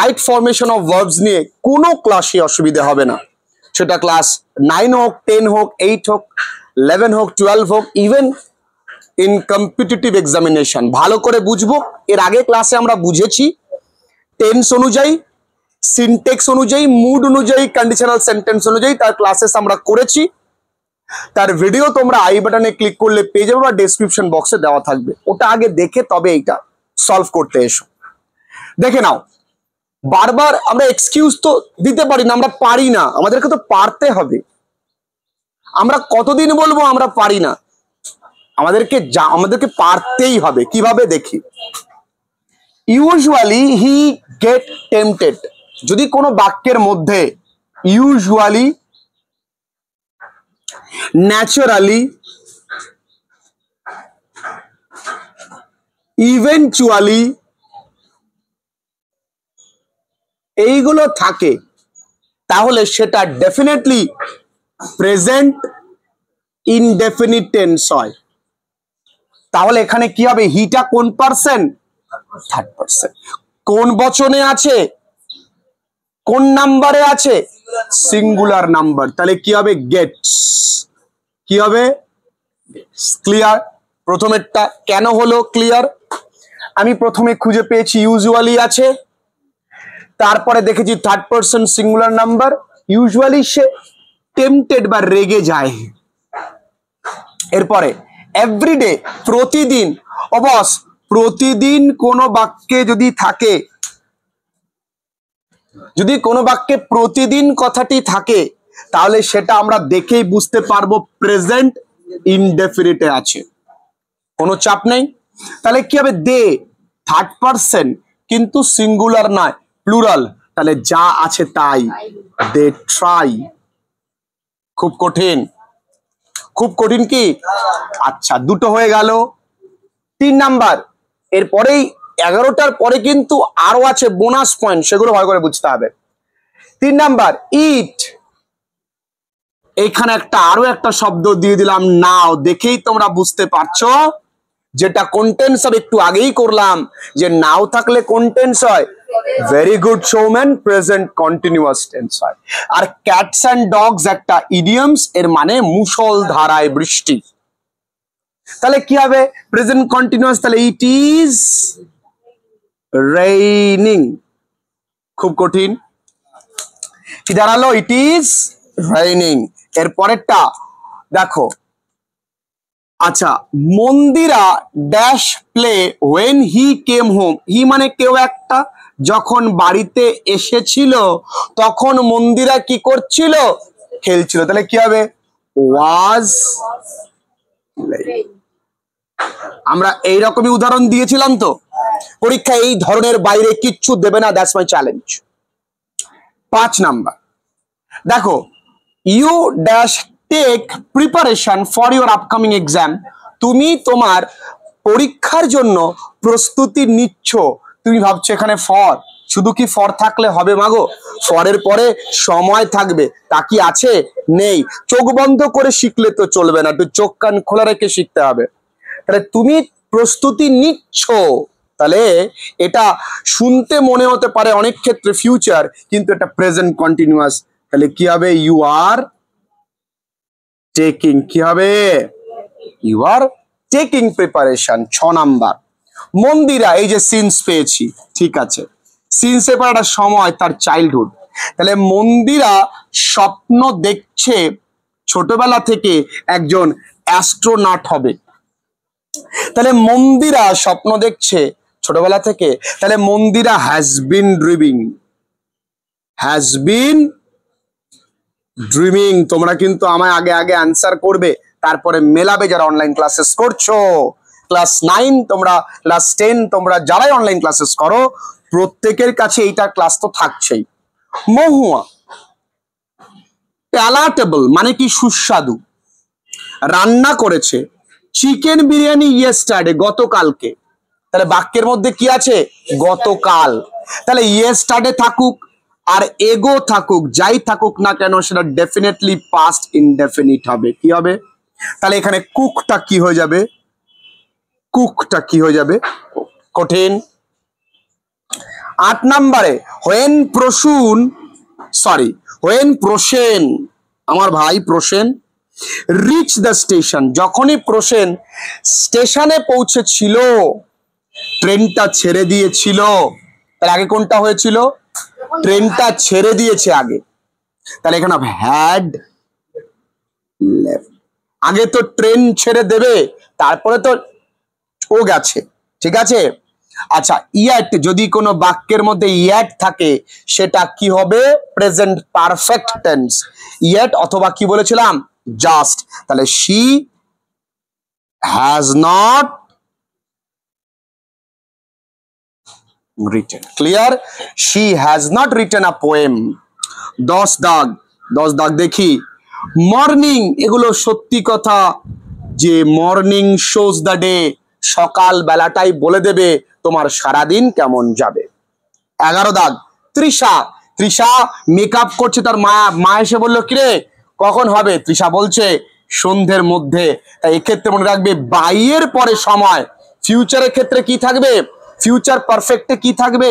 Tight formation of verbs নিয়ে কোনো ক্লাসে অসুবিধা হবে না সেটা ক্লাস নাইন হোক টেন হোক এইট হোক ইলেভেন হোক টুয়েলভ হোক ইভেন ইন কম্পিটিটিভ এক্সামিনেশন ভালো করে বুঝবো এর আগে ক্লাসে আমরা বুঝেছি টেন্স অনুযায়ী সিনটেক্স অনুযায়ী মুড অনুযায়ী কন্ডিশনাল সেন্টেন্স অনুযায়ী তার ক্লাসেস আমরা করেছি তার ভিডিও তোমরা আই বাটনে ক্লিক করলে পেয়ে যাবে বা ডেসক্রিপশন বক্সে দেওয়া থাকবে ওটা আগে দেখে তবে এইটা সলভ করতে এসো দেখে নাও বারবার আমরা এক্সকিউজ তো দিতে পারি না আমরা পারি না আমাদেরকে তো পারতে হবে আমরা কতদিন বলবো আমরা পারি না আমাদেরকে যা আমাদেরকে পারতেই হবে কিভাবে দেখি ইউজুয়ালি হি গেট টেম্পটেড যদি কোনো বাক্যের মধ্যে ইউজুয়ালি ন্যাচুরালি ইভেন্চুয়ালি এইগুলো থাকে তাহলে সেটা ডেফিনেটলি প্রেজেন্ট ইনডেফিনিট টেন্স হয় তাহলে এখানে কি হবে হিটা কোন পার্সেন্ট থার্ড পার্সেন্ট কোন বচনে আছে কোন নাম্বারে আছে সিঙ্গুলার নাম্বার তাহলে কি হবে গেটস কি হবে ক্লিয়ার প্রথমেরটা কেন হলো ক্লিয়ার আমি প্রথমে খুঁজে পেয়েছি ইউজুয়ালি আছে তারপরে দেখেছি third person singular number usually সে টেম্পটেড বা রেগে যায় এরপরে এভরিডে প্রতিদিন অবশ প্রতিদিন কোনো বাক্যে যদি থাকে যদি কোনো বাক্যে প্রতিদিন কথাটি থাকে তাহলে সেটা আমরা দেখেই বুঝতে পারবো প্রেজেন্ট ইনডেফিনিটে আছে কোনো চাপ নেই তাহলে কি হবে দে থার্ড পার্সন কিন্তু সিঙ্গুলার নয় প্লুরাল তাহলে যা আছে তাই দে ট্রাই খুব কঠিন খুব কঠিন কি আচ্ছা দুটো হয়ে গেল তিন নাম্বার এরপরেই এগারোটার পরে কিন্তু আরো আছে বোনাস পয়েন্ট সেগুলো ভালো করে বুঝতে হবে তিন নাম্বার ইট এখানে একটা আরো একটা শব্দ দিয়ে দিলাম নাও দেখেই তোমরা বুঝতে পারছো যেটা কন্টেন্স হবে একটু আগেই করলাম যে নাও থাকলে কন্টেন্স হয় very good showman present continuous tense হয় আর ক্যাটস অ্যান্ড ডগস একটা ইডিয়ামস এর মানে মুসল ধারায় বৃষ্টি তাহলে কি হবে প্রেজেন্ট কন্টিনিউয়াস তাহলে ইট ইজ রেইনিং খুব কঠিন কি দাঁড়ালো ইট ইজ রেইনিং এর পরেরটা দেখো আচ্ছা Mandira dash play when he came home he মানে কেউ একটা যখন বাড়িতে এসেছিল তখন মন্দিরা কি করছিল খেলছিল তাহলে কি হবে ওয়াজ আমরা এই রকমই উদাহরণ দিয়েছিলাম তো পরীক্ষা এই ধরনের বাইরে কিচ্ছু দেবে না দ্যাটস মাই চ্যালেঞ্জ পাঁচ নাম্বার দেখো you dash take preparation for your upcoming exam তুমি তোমার পরীক্ষার জন্য প্রস্তুতি নিচ্ছ তুমি ভাবছো এখানে ফর শুধু কি ফর থাকলে হবে মাগো ফরের পরে সময় থাকবে তা কি আছে নেই চোখ বন্ধ করে শিখলে তো চলবে না একটু চোখ কান খোলা রেখে শিখতে হবে তাহলে তুমি প্রস্তুতি নিচ্ছ তাহলে এটা শুনতে মনে হতে পারে অনেক ক্ষেত্রে ফিউচার কিন্তু এটা প্রেজেন্ট কন্টিনিউয়াস তাহলে কি হবে ইউ আর টেকিং কি হবে ইউ আর টেকিং প্রিপারেশন ছ নাম্বার মন্দিরা এই যে সিন্স পেয়েছি ঠিক আছে সিন্সে পড়াটা সময় তার চাইল্ডহুড তাহলে মন্দিরা স্বপ্ন দেখছে ছোটবেলা থেকে একজন অ্যাস্ট্রোনাট হবে তাহলে মন্দিরা স্বপ্ন দেখছে ছোটবেলা থেকে তাহলে Mandira has been dreaming has been dreaming তোমরা কিন্তু আমায় আগে আগে অ্যান্সার করবে তারপরে মেলাবে যারা অনলাইন ক্লাসেস করছো ক্লাস নাইন তোমরা ক্লাস টেন তোমরা যারাই অনলাইন ক্লাসেস করো প্রত্যেকের কাছে এইটা ক্লাস তো থাকছেই মহুয়া প্যালাটেবল মানে কি সুস্বাদু রান্না করেছে চিকেন বিরিয়ানি ইয়েস্টারডে গতকালকে তাহলে বাক্যের মধ্যে কি আছে গতকাল তাহলে ইয়েস্টারডে থাকুক আর এগো থাকুক যাই থাকুক না কেন সেটা ডেফিনেটলি পাস্ট ইনডেফিনিট হবে কি হবে তাহলে এখানে কুকটা কি হয়ে যাবে কুকটা কি হয়ে যাবে কঠিন আট নাম্বারে when Prasun sorry when Prosen আমার ভাই প্রসেন রিচ দ্য স্টেশন যখনই প্রসেন স্টেশনে পৌঁছেছিল ট্রেনটা ছেড়ে দিয়েছিল তার আগে কোনটা হয়েছিল ট্রেনটা ছেড়ে দিয়েছে আগে তাহলে এখানে হ্যাড আগে তো ট্রেন ছেড়ে দেবে তারপরে তো ও গেছে ঠিক আছে আচ্ছা ইয়াট যদি কোনো বাক্যের মধ্যে ইয়াট থাকে সেটা কি হবে প্রেজেন্ট পারফেক্ট টেন্স ইয়াট অথবা কি বলেছিলাম জাস্ট তাহলে she has not written. Clear? She has not written a poem. দশ দাগ দশ দাগ দেখি মর্নিং এগুলো সত্যি কথা যে মর্নিং শোজ দ্য ডে সকাল বেলাটাই বলে দেবে তোমার সারাদিন কেমন যাবে এগারো দাগ তৃষা তৃষা মেকআপ করছে তার মা মা এসে বললো কিরে কখন হবে তৃষা বলছে সন্ধ্যের মধ্যে তাই এক্ষেত্রে মনে রাখবে বাইয়ের পরে সময় ফিউচারের ক্ষেত্রে কি থাকবে ফিউচার পারফেক্টে কি থাকবে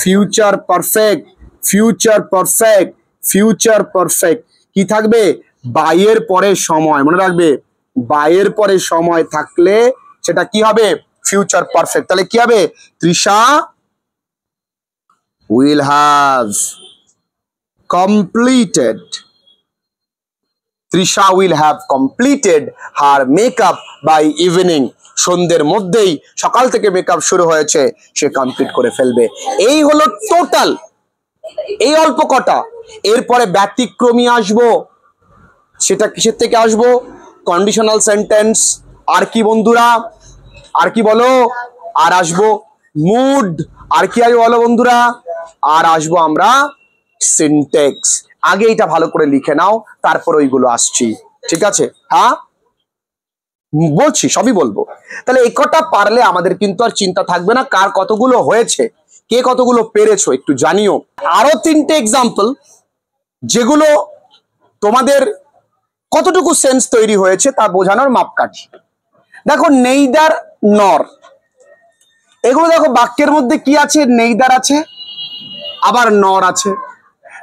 future perfect future perfect future perfect কি থাকবে বাইয়ের পরে সময় মনে রাখবে বাইয়ের পরে সময় থাকলে সেটা কি হবে ফিউচার পারফেক্ট তাহলে কি হবে Trisha will have completed Trisha will have completed her makeup by evening সন্ধ্যের মধ্যেই সকাল থেকে মেকআপ শুরু হয়েছে সে কমপ্লিট করে ফেলবে এই হলো টোটাল এই অল্প কটা এরপরে ব্যতিক্রমী আসবো সেটা কিসের থেকে আসবো কন্ডিশনাল সেন্টেন্স আর কি বন্ধুরা আর কি বলো আর আসবো মুড আর কি আসবো বলো বন্ধুরা আর আসবো আমরা সিনটেক্স আগে এটা ভালো করে লিখে নাও তারপর ওইগুলো আসছি ঠিক আছে হ্যাঁ বলছি সবই বলবো তাহলে একটা পারলে আমাদের কিন্তু আর চিন্তা থাকবে না কার কতগুলো হয়েছে কে কতগুলো পেরেছো একটু জানিও আরো তিনটে এক্সাম্পল যেগুলো তোমাদের কতটুকু সেন্স তৈরি হয়েছে তা বোঝানোর মাপকাঠি দেখো নেইদার নর এগুলো দেখো বাক্যের মধ্যে কি আছে নেইদার আছে আবার নর আছে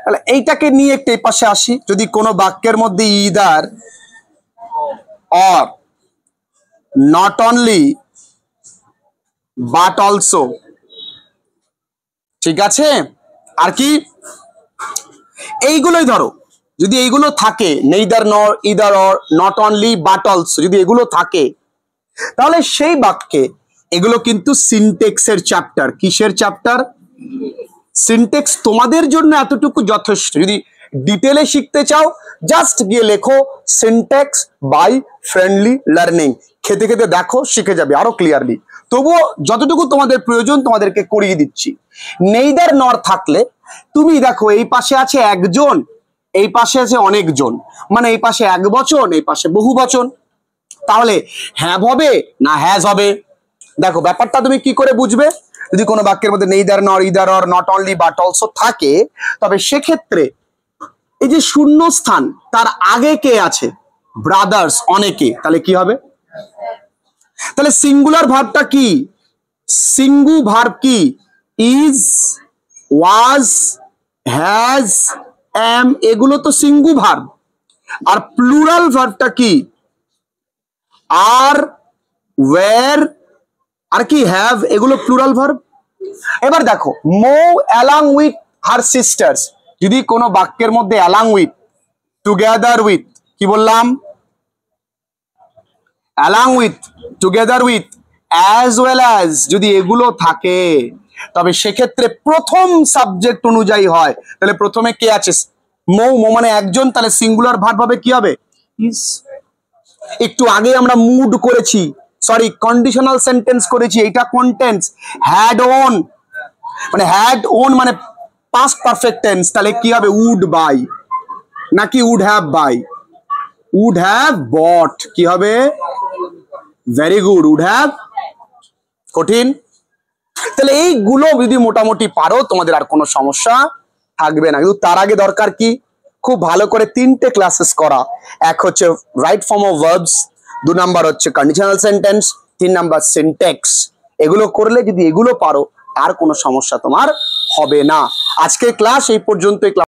তাহলে এইটাকে নিয়ে একটু এই পাশে আসি যদি কোনো বাক্যের মধ্যে either or not only but also ঠিক আছে আর কি এইগুলোই ধরো যদি এইগুলো থাকে neither nor either or not only but also যদি এগুলো থাকে তাহলে সেই বাক্যে এগুলো কিন্তু সিনটেক্সের চ্যাপ্টার কিসের চ্যাপ্টার সিনটেক্স তোমাদের জন্য এতটুকু যথেষ্ট যদি ডিটেলে শিখতে চাও জাস্ট গিয়ে লেখো সিনটেক্স বাই ফ্রেন্ডলি লার্নিং খেতে খেতে দেখো শিখে যাবে আরো ক্লিয়ারলি তবুও যতটুকু তোমাদের প্রয়োজন তোমাদেরকে করিয়ে দিচ্ছি নেইদার নর থাকলে তুমি দেখো এই পাশে আছে একজন এই পাশে আছে অনেকজন মানে এই পাশে এক বচন এই পাশে বহু বচন তাহলে হ্যাভ হবে না হ্যাজ হবে দেখো ব্যাপারটা তুমি কি করে বুঝবে যদি কোনো বাক্যের মধ্যে neither nor either or not only but also থাকে তবে সেক্ষেত্রে এই যে শূন্য স্থান তার আগে কে আছে ব্রাদার্স অনেকে তাহলে কি হবে তাহলে সিঙ্গুলার ভাবটা কি সিঙ্গু ভাব কি ইজ ওয়াজ হ্যাজ এম এগুলো তো সিঙ্গু ভাব আর প্লুরাল ভাবটা কি আর ওয়ার আর কি হ্যাভ এগুলো প্লুরাল ভার্ভ এবার দেখো Mo along with her sisters যদি কোনো বাক্যের মধ্যে অ্যালাং উইথ টুগেদার উইথ কি বললাম along with together with as well as যদি এগুলো থাকে তবে সেক্ষেত্রে প্রথম সাবজেক্ট অনুযায়ী হয় তাহলে প্রথমে কে আছে মৌ মো মানে একজন তাহলে সিঙ্গুলার ভার্ব হবে কি হবে ইস একটু আগে আমরা মুড করেছি সরি কন্ডিশনাল সেন্টেন্স করেছি এটা কন্টেন্স হ্যাড ওন মানে হ্যাড ওন মানে পাস্ট পারফেক্ট টেন্স তাহলে কি হবে উড বাই নাকি would have be would have বট কি হবে ভেরি গুড উড হ্যাভ কঠিন তাহলে এইগুলো যদি মোটামুটি পারো তোমাদের আর কোনো সমস্যা থাকবে না কিন্তু তার আগে দরকার কি খুব ভালো করে তিনটে ক্লাসেস করা এক হচ্ছে রাইট ফর্ম অফ ভার্বস দু নাম্বার হচ্ছে কন্ডিশনাল সেন্টেন্স তিন নাম্বার সিনটেক্স এগুলো করলে যদি এগুলো পারো আর কোনো সমস্যা তোমার হবে না আজকে ক্লাস এই পর্যন্ত